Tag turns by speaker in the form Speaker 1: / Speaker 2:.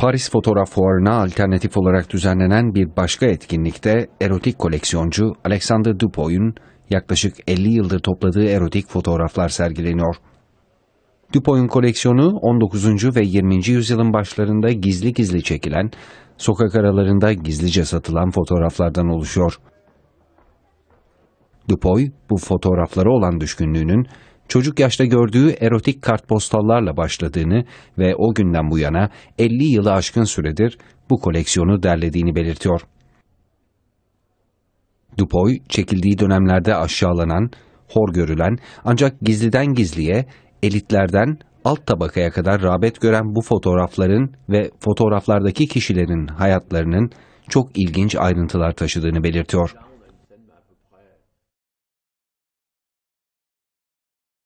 Speaker 1: Paris Fotoğraf Fuarı'na alternatif olarak düzenlenen bir başka etkinlikte erotik koleksiyoncu Alexander Dupoy'un yaklaşık 50 yıldır topladığı erotik fotoğraflar sergileniyor. Dupoy'un koleksiyonu 19. ve 20. yüzyılın başlarında gizli gizli çekilen, sokak aralarında gizlice satılan fotoğraflardan oluşuyor. Dupoy, bu fotoğraflara olan düşkünlüğünün çocuk yaşta gördüğü erotik kartpostallarla başladığını ve o günden bu yana 50 yılı aşkın süredir bu koleksiyonu derlediğini belirtiyor. Dupoy, çekildiği dönemlerde aşağılanan, hor görülen ancak gizliden gizliye, elitlerden alt tabakaya kadar rağbet gören bu fotoğrafların ve fotoğraflardaki kişilerin hayatlarının çok ilginç ayrıntılar taşıdığını belirtiyor.